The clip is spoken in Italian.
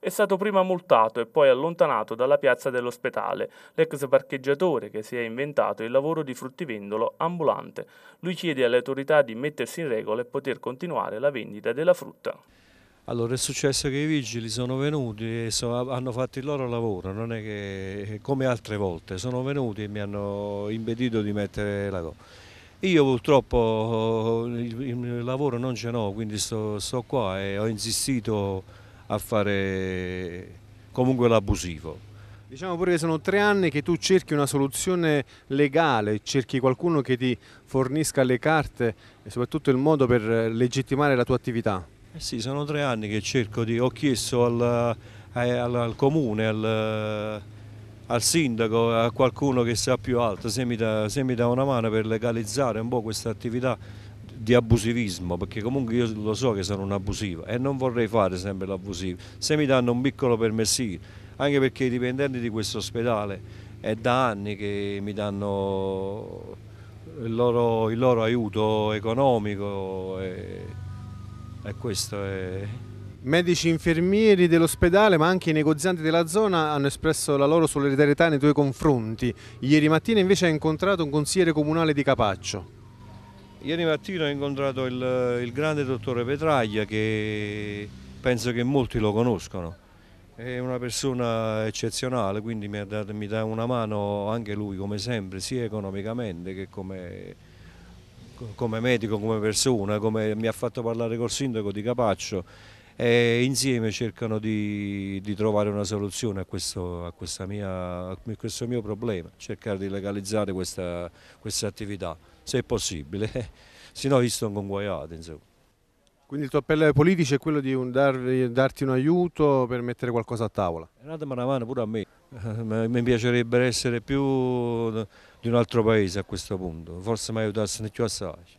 è stato prima multato e poi allontanato dalla piazza dell'ospedale, l'ex parcheggiatore che si è inventato il lavoro di fruttivendolo ambulante. Lui chiede alle autorità di mettersi in regola e poter continuare la vendita della frutta. Allora è successo che i vigili sono venuti e sono, hanno fatto il loro lavoro, non è che come altre volte, sono venuti e mi hanno impedito di mettere la cosa. Io purtroppo eh, il, il lavoro non ce l'ho, quindi sto, sto, qua e ho insistito a fare comunque l'abusivo. Diciamo pure che sono tre anni che tu cerchi una soluzione legale, cerchi qualcuno che ti fornisca le carte e soprattutto il modo per legittimare la tua attività. Eh sì, sono tre anni che cerco di... ho chiesto al, eh, al, al comune, al, al, sindaco, a qualcuno che sa più alto se mi dà una mano per legalizzare un po' questa attività di abusivismo, perché comunque io lo so che sono un abusivo e non vorrei fare sempre l'abusivo. Se mi danno un piccolo permessivo, anche perché i dipendenti di questo ospedale è da anni che mi danno il loro, il loro aiuto economico e, e questo è... Medici infermieri dell'ospedale ma anche i negozianti della zona hanno espresso la loro solidarietà nei tuoi confronti. Ieri mattina invece hai incontrato un consigliere comunale di Capaccio. Ieri mattina ho incontrato il, il grande dottore Petraglia che penso che molti lo conoscono. È una persona eccezionale, quindi mi, dato, mi dà una mano anche lui come sempre, sia economicamente che come, come medico, come persona, come mi ha fatto parlare col sindaco di Capaccio e insieme cercano di, di trovare una soluzione a questo, a, mia, a questo, mio problema, cercare di legalizzare questa, questa attività, se è possibile, se no visto un conguaiato insomma. Quindi il tuo appello ai politici è quello di un darvi, darti un aiuto per mettere qualcosa a tavola? Datemi una mano pure a me, mi piacerebbe essere più di un altro paese a questo punto, forse mi aiutassero più assai.